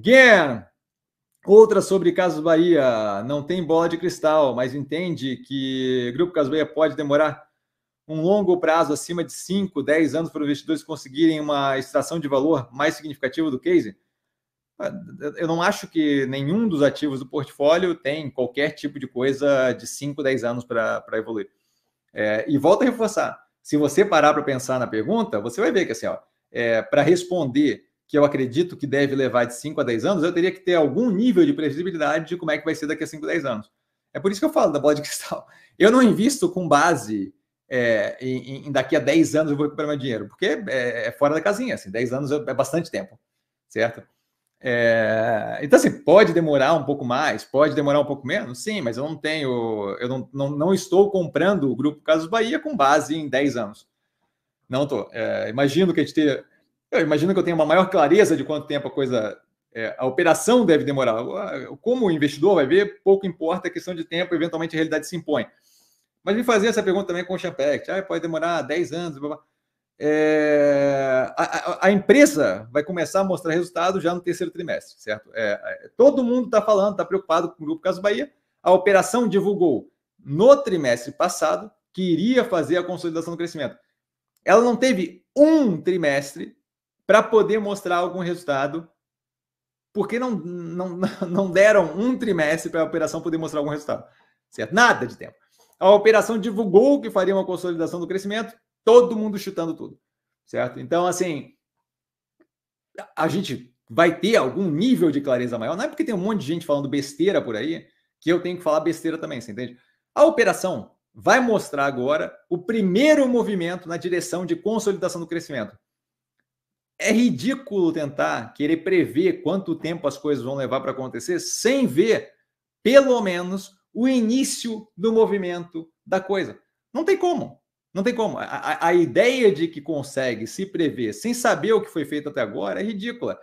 Guerra. Outra sobre Casas Bahia. Não tem bola de cristal, mas entende que Grupo Casas Bahia pode demorar um longo prazo, acima de 5, 10 anos, para os investidores conseguirem uma extração de valor mais significativa do case? Ah, eu não acho que nenhum dos ativos do portfólio tem qualquer tipo de coisa de 5, 10 anos para evoluir. É, e volta a reforçar: se você parar para pensar na pergunta, você vai ver que assim, ó, é, para responder que eu acredito que deve levar de 5 a 10 anos, eu teria que ter algum nível de previsibilidade de como é que vai ser daqui a 5, 10 anos. É por isso que eu falo da bola de cristal. Eu não invisto com base é, em, em, daqui a 10 anos eu vou recuperar meu dinheiro, porque é, é fora da casinha, assim, 10 anos é, é bastante tempo, certo? É, então, assim, pode demorar um pouco mais, pode demorar um pouco menos, sim, mas eu não tenho, eu não, não, não estou comprando o Grupo Casas Bahia com base em 10 anos. Não estou. É, imagino que a gente tenha. Eu imagino que eu tenha uma maior clareza de quanto tempo a coisa, é, a operação deve demorar. Como o investidor vai ver, pouco importa, é questão de tempo, eventualmente a realidade se impõe. Mas me fazia essa pergunta também com o Champact. Ah, pode demorar 10 anos, blá, blá. É, a, a, empresa vai começar a mostrar resultado já no terceiro trimestre, certo? É, é todo mundo está falando, está preocupado com o Grupo Caso Bahia. A operação divulgou no trimestre passado que iria fazer a consolidação do crescimento. Ela não teve um trimestre para poder mostrar algum resultado. Porque não, não, não deram um trimestre para a operação poder mostrar algum resultado. Certo? Nada de tempo. A operação divulgou que faria uma consolidação do crescimento, todo mundo chutando tudo. Certo? Então, assim, a gente vai ter algum nível de clareza maior. Não é porque tem um monte de gente falando besteira por aí que eu tenho que falar besteira também, você entende? A operação vai mostrar agora o primeiro movimento na direção de consolidação do crescimento. É ridículo tentar querer prever quanto tempo as coisas vão levar para acontecer sem ver, pelo menos, o início do movimento da coisa. Não tem como. Não tem como. A, a, ideia de que consegue se prever sem saber o que foi feito até agora é ridícula.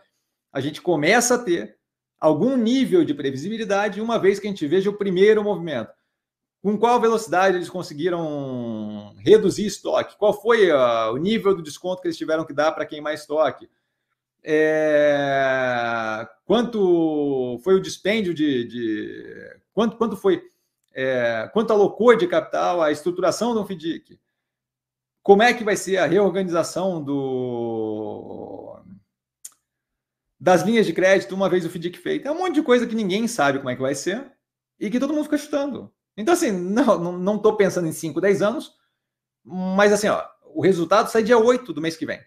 A gente começa a ter algum nível de previsibilidade uma vez que a gente veja o primeiro movimento com qual velocidade eles conseguiram reduzir estoque, qual foi uh, o nível do desconto que eles tiveram que dar para queimar estoque, é... quanto foi o dispêndio de, de... quanto quanto foi é... quanto alocou de capital a estruturação do FDIC, como é que vai ser a reorganização do das linhas de crédito uma vez o FDIC feito, é um monte de coisa que ninguém sabe como é que vai ser e que todo mundo fica chutando. Então, assim, não, não pensando em 5, 10 anos, mas assim, ó, o resultado sai dia 8 do mês que vem.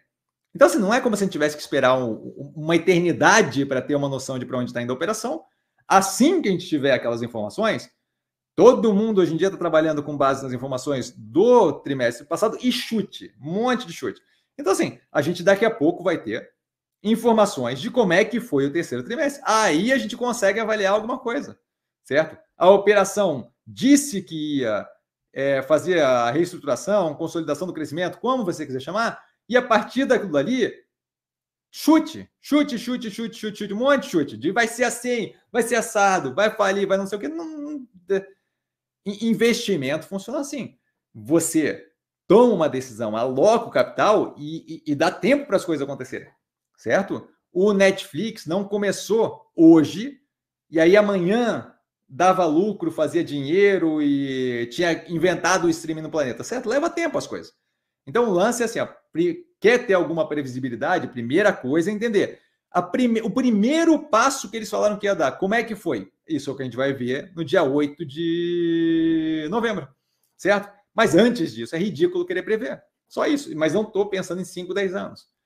Então, assim, não é como se a gente tivesse que esperar um, uma eternidade para ter uma noção de para onde está indo a operação. Assim que a gente tiver aquelas informações, todo mundo hoje em dia está trabalhando com base nas informações do trimestre passado e chute, um monte de chute. Então, assim, a gente daqui a pouco vai ter informações de como é que foi o terceiro trimestre. Aí a gente consegue avaliar alguma coisa, certo? A operação disse que ia é, fazer a reestruturação, consolidação do crescimento, como você quiser chamar, e a partir daquilo dali, chute, chute, chute, chute, chute, chute, um monte de chute, de vai ser assim, vai ser assado, vai falir, vai não sei o quê. Não, não, investimento funciona assim. Você toma uma decisão, aloca o capital e, e, e dá tempo para as coisas acontecerem, certo? O Netflix não começou hoje, e aí amanhã dava lucro, fazia dinheiro e tinha inventado o streaming no planeta, certo? Leva tempo as coisas. Então o lance é assim, ó, quer ter alguma previsibilidade, primeira coisa é entender. Prime... O primeiro passo que eles falaram que ia dar, como é que foi? Isso é o que a gente vai ver no dia 8 de novembro, certo? Mas antes disso, é ridículo querer prever. Só isso. Mas não estou pensando em 5, 10 anos.